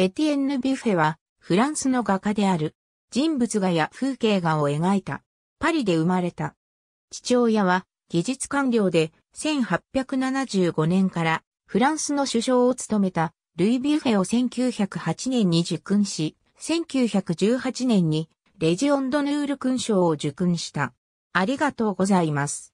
エティエンヌ・ビュフェは、フランスの画家である、人物画や風景画を描いた、パリで生まれた。父親は、技術官僚で、1875年から、フランスの首相を務めた、ルイ・ビュフェを1908年に受勲し、1918年に、レジオンドヌール勲章を受勲した。ありがとうございます。